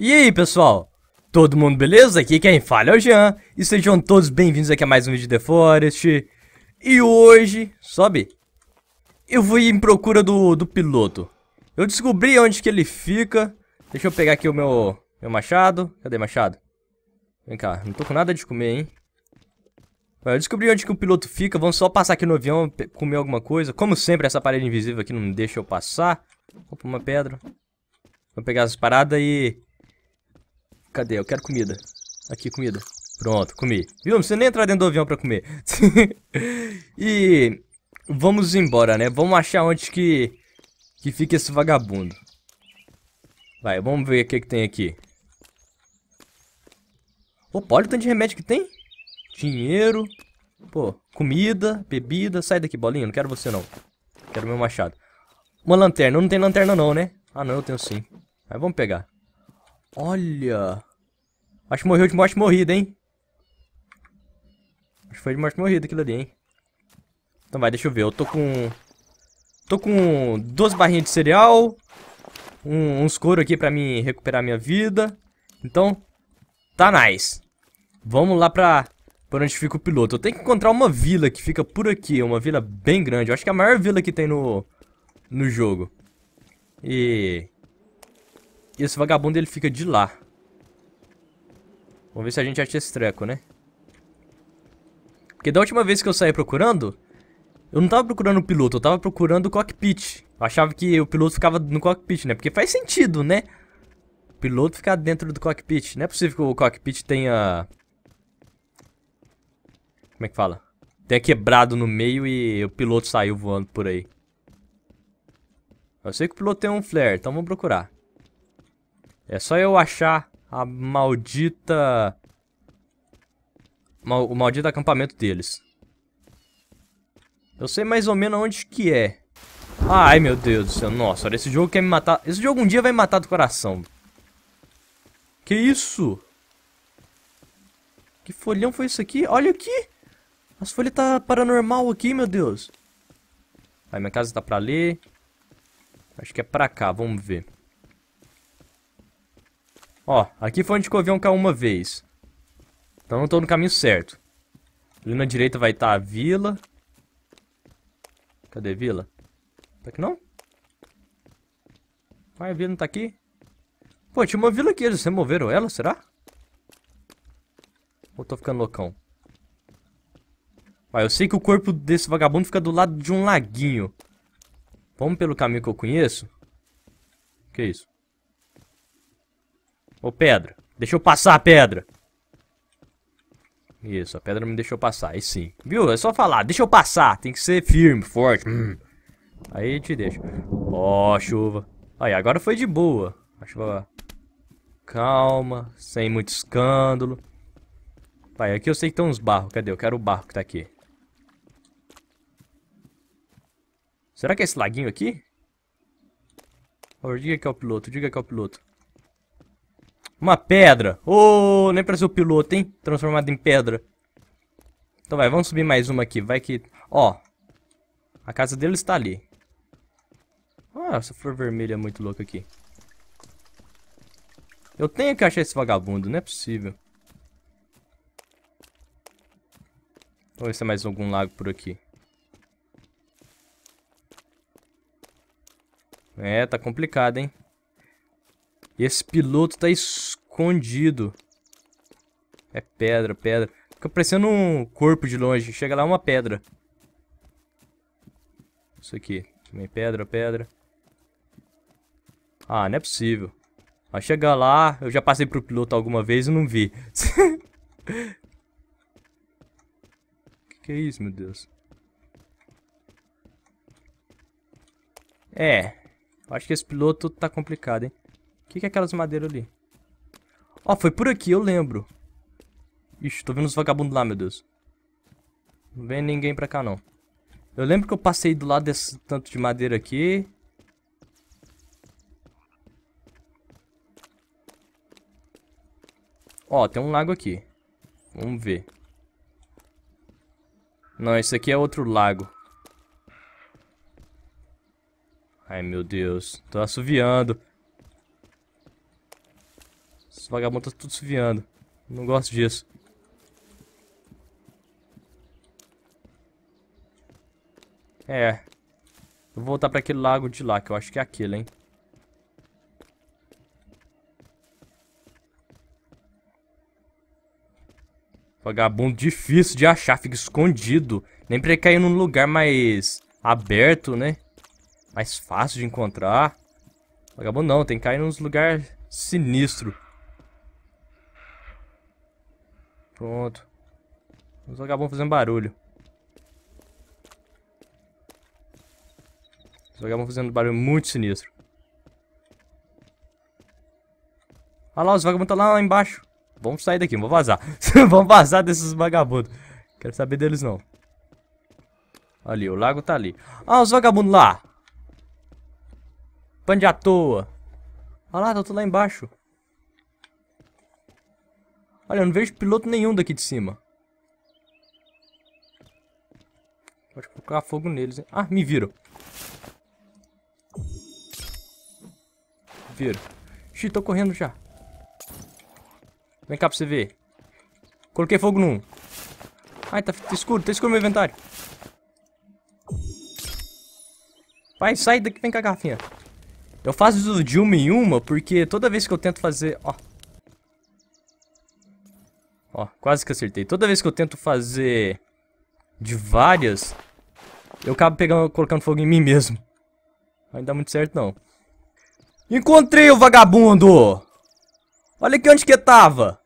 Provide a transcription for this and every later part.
E aí pessoal, todo mundo beleza? Aqui quem fala é o Jean e sejam todos bem-vindos aqui a mais um vídeo de The Forest E hoje, sobe, eu vou ir em procura do, do piloto Eu descobri onde que ele fica Deixa eu pegar aqui o meu, meu machado, cadê machado? Vem cá, não tô com nada de comer, hein Eu descobri onde que o piloto fica, vamos só passar aqui no avião, comer alguma coisa Como sempre, essa parede invisível aqui não deixa eu passar Opa, uma pedra Vou pegar as paradas e Cadê? Eu quero comida. Aqui, comida. Pronto, comi. Viu? Não precisa nem entrar dentro do avião pra comer. e vamos embora, né? Vamos achar onde que, que fica esse vagabundo. Vai, vamos ver o que, que tem aqui. Opa, olha o tanto de remédio que tem. Dinheiro. Pô, comida, bebida. Sai daqui, bolinha. Não quero você, não. Quero meu machado. Uma lanterna. Não tem lanterna, não, né? Ah, não. Eu tenho sim. Mas vamos pegar. Olha. Acho que morreu de morte morrida, hein? Acho que foi de morte morrida aquilo ali, hein? Então vai, deixa eu ver. Eu tô com... Tô com duas barrinhas de cereal. Um, uns couro aqui pra mim recuperar minha vida. Então, tá nice. Vamos lá pra... Por onde fica o piloto. Eu tenho que encontrar uma vila que fica por aqui. Uma vila bem grande. Eu acho que é a maior vila que tem no... No jogo. E... E esse vagabundo ele fica de lá. Vamos ver se a gente acha esse treco, né? Porque da última vez que eu saí procurando, eu não tava procurando o piloto, eu tava procurando o cockpit. Eu achava que o piloto ficava no cockpit, né? Porque faz sentido, né? O piloto ficar dentro do cockpit. Não é possível que o cockpit tenha... Como é que fala? Tenha quebrado no meio e o piloto saiu voando por aí. Eu sei que o piloto tem um flare, então vamos procurar. É só eu achar a maldita... O maldito acampamento deles. Eu sei mais ou menos onde que é. Ai, meu Deus do céu. Nossa, olha, esse jogo quer me matar. Esse jogo um dia vai me matar do coração. Que isso? Que folhão foi isso aqui? Olha aqui! As folhas tá paranormal aqui, meu Deus. A minha casa tá pra ali. Acho que é pra cá, vamos ver. Ó, aqui foi onde o avião caiu uma vez. Então eu tô no caminho certo. Ali na direita vai estar tá a vila. Cadê a vila? Tá aqui não? Vai, a vila não tá aqui? Pô, tinha uma vila aqui, eles removeram ela, será? Ou tô ficando loucão? Vai, eu sei que o corpo desse vagabundo fica do lado de um laguinho. Vamos pelo caminho que eu conheço? Que isso? Ô, pedra. Deixa eu passar a pedra. Isso, a pedra não me deixou passar. Aí sim. Viu? É só falar. Deixa eu passar. Tem que ser firme, forte. Hum. Aí te deixa. Ó, oh, chuva. Aí, agora foi de boa. A chuva calma, sem muito escândalo. Vai, aqui eu sei que tem uns barros. Cadê? Eu quero o barro que tá aqui. Será que é esse laguinho aqui? diga que é o piloto, diga que é o piloto. Uma pedra. Ô, oh, nem ser o piloto, hein? Transformado em pedra. Então vai, vamos subir mais uma aqui. Vai que... Ó. A casa dele está ali. Ah, essa flor vermelha é muito louca aqui. Eu tenho que achar esse vagabundo, não é possível. Vamos ver se é mais algum lago por aqui. É, tá complicado, hein? E esse piloto tá escondido. É pedra, pedra. Fica parecendo um corpo de longe. Chega lá uma pedra. Isso aqui. Também pedra, pedra. Ah, não é possível. A chegar lá, eu já passei pro piloto alguma vez e não vi. que que é isso, meu Deus? É, acho que esse piloto tá complicado, hein? O que, que é aquelas madeiras ali? Ó, oh, foi por aqui, eu lembro. Ixi, tô vendo os vagabundos lá, meu Deus. Não vem ninguém pra cá, não. Eu lembro que eu passei do lado desse tanto de madeira aqui. Ó, tem um lago aqui. Vamos ver. Não, esse aqui é outro lago. Ai, meu Deus. Tô assoviando. Os vagabundos estão tá tudo se viando. Não gosto disso. É. vou voltar pra aquele lago de lá, que eu acho que é aquele, hein. Vagabundo difícil de achar, fica escondido. Nem pra ele cair num lugar mais aberto, né? Mais fácil de encontrar. Vagabundo não, tem que cair num lugar sinistro. Pronto. Os vagabundos fazendo barulho. Os vagabundos fazendo barulho muito sinistro. Olha lá, os vagabundos estão tá lá embaixo. Vamos sair daqui, vamos vazar. vamos vazar desses vagabundos. Quero saber deles não. Ali, o lago tá ali. Ah, os vagabundos lá. Pande à toa. Olha lá, tá tudo lá embaixo. Olha, eu não vejo piloto nenhum daqui de cima. Pode colocar fogo neles, hein? Ah, me viram. Viram. Xiii, tô correndo já. Vem cá pra você ver. Coloquei fogo num. Ai, tá, tá escuro, tá escuro meu inventário. Vai, sai daqui, vem cá, garrafinha. Eu faço de uma em uma, porque toda vez que eu tento fazer... Ó, Ó, quase que acertei. Toda vez que eu tento fazer de várias, eu acabo pegando, colocando fogo em mim mesmo. Não dá muito certo, não. Encontrei o vagabundo! Olha aqui onde que tava.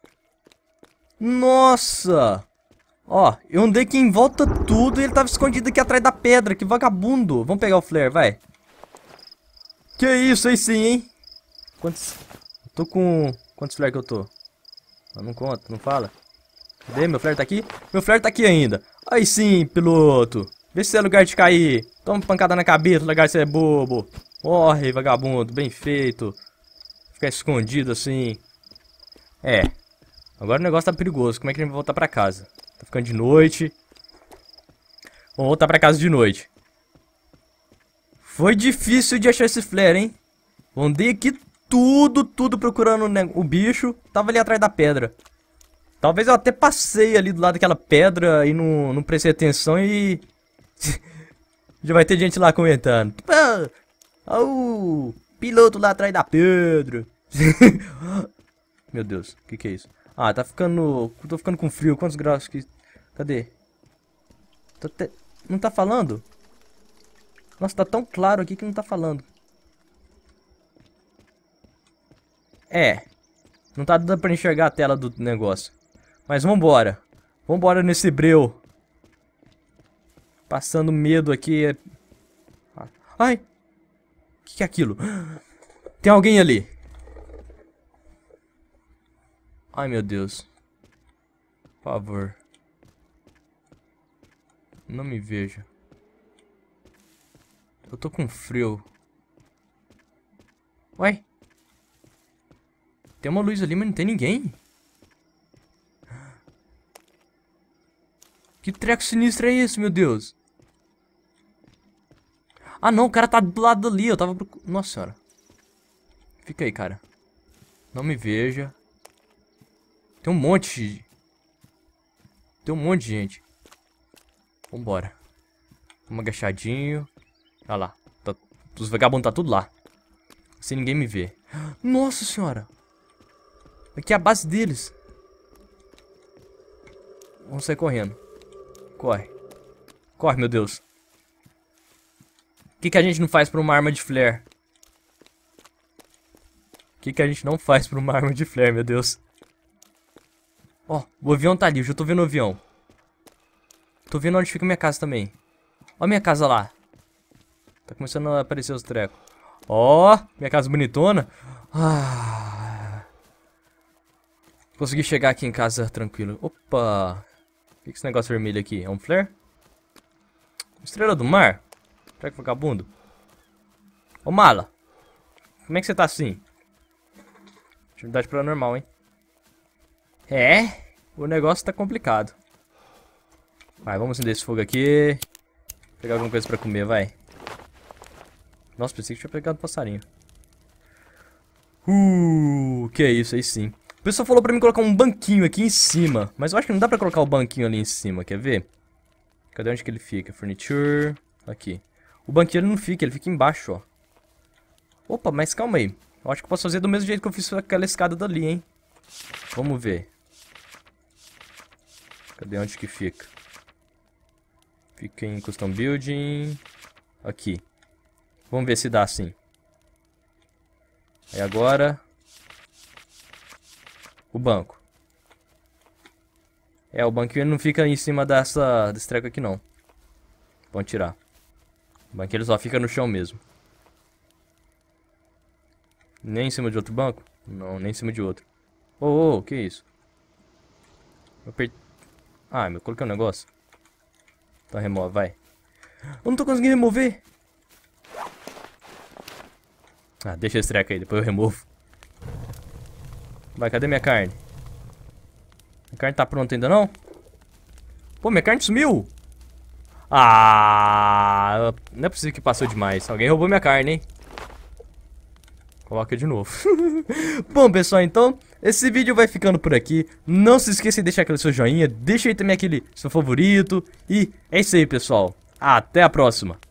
Nossa! Ó, eu andei aqui em volta tudo e ele tava escondido aqui atrás da pedra. Que vagabundo! Vamos pegar o flare, vai. Que isso aí sim, hein? Quantos... tô com... Quantos flare que eu tô? Eu não conta, não fala. Cadê? Meu flare tá aqui? Meu flare tá aqui ainda. Aí sim, piloto. Vê se você é lugar de cair. Toma pancada na cabeça, lugar de ser é bobo. Morre, vagabundo. Bem feito. Ficar escondido assim. É. Agora o negócio tá perigoso. Como é que a gente vai voltar pra casa? Tá ficando de noite. Vamos voltar pra casa de noite. Foi difícil de achar esse flare, hein? Andei aqui tudo, tudo procurando o bicho. Tava ali atrás da pedra. Talvez eu até passei ali do lado daquela pedra e não, não prestei atenção e... Já vai ter gente lá comentando. Tipo, ah, oh, o piloto lá atrás da pedra. Meu Deus, o que, que é isso? Ah, tá ficando... Tô ficando com frio. Quantos graus que... Cadê? Te... Não tá falando? Nossa, tá tão claro aqui que não tá falando. É. Não tá dando pra enxergar a tela do negócio. Mas vambora. Vambora nesse breu. Passando medo aqui. Ai! O que, que é aquilo? Tem alguém ali. Ai, meu Deus. Por favor. Não me veja. Eu tô com frio. Ué? Tem uma luz ali, mas não tem ninguém. Que treco sinistro é esse, meu Deus? Ah, não, o cara tá do lado ali. Eu tava... Nossa senhora. Fica aí, cara. Não me veja. Tem um monte de... Tem um monte de gente. Vambora. Vamos agachadinho. Olha lá. Tá... Os vagabundos tá tudo lá. Sem ninguém me ver. Nossa senhora. Aqui é a base deles. Vamos sair correndo. Corre. Corre, meu Deus. O que, que a gente não faz pra uma arma de flare? O que, que a gente não faz pra uma arma de flare, meu Deus? Ó, oh, o avião tá ali. Eu já tô vendo o avião. Tô vendo onde fica minha casa também. Ó minha casa lá. Tá começando a aparecer os trecos. Ó, oh, minha casa bonitona. Ah. Consegui chegar aqui em casa tranquilo. Opa. O que é esse negócio vermelho aqui? É um flare? Estrela do mar? Será que é vagabundo? Ô mala! Como é que você tá assim? Atividade paranormal, hein? É? O negócio tá complicado. Vai, vamos acender esse fogo aqui. Pegar alguma coisa pra comer, vai. Nossa, pensei que tinha pegado um passarinho. Uh, que é isso aí sim. O pessoal falou pra mim colocar um banquinho aqui em cima. Mas eu acho que não dá pra colocar o banquinho ali em cima, quer ver? Cadê onde que ele fica? Furniture... Aqui. O banquinho ele não fica, ele fica embaixo, ó. Opa, mas calma aí. Eu acho que eu posso fazer do mesmo jeito que eu fiz aquela escada dali, hein? Vamos ver. Cadê onde que fica? Fica em custom building. Aqui. Vamos ver se dá assim. Aí agora, o banco. É, o banquinho não fica em cima dessa, desse treco aqui não. Vamos tirar. O banquinho só fica no chão mesmo. Nem em cima de outro banco? Não, nem em cima de outro. Ô, oh, oh, que isso? Eu Ah, meu, coloquei um negócio. Então remove, vai. Eu não tô conseguindo remover. Ah, deixa esse treco aí, depois eu removo. Vai, cadê minha carne? Minha carne tá pronta ainda não? Pô, minha carne sumiu! Ah, não é possível que passou demais. Alguém roubou minha carne, hein? Coloca de novo. Bom, pessoal, então, esse vídeo vai ficando por aqui. Não se esqueça de deixar aquele seu joinha, deixa aí também aquele seu favorito. E é isso aí, pessoal. Até a próxima.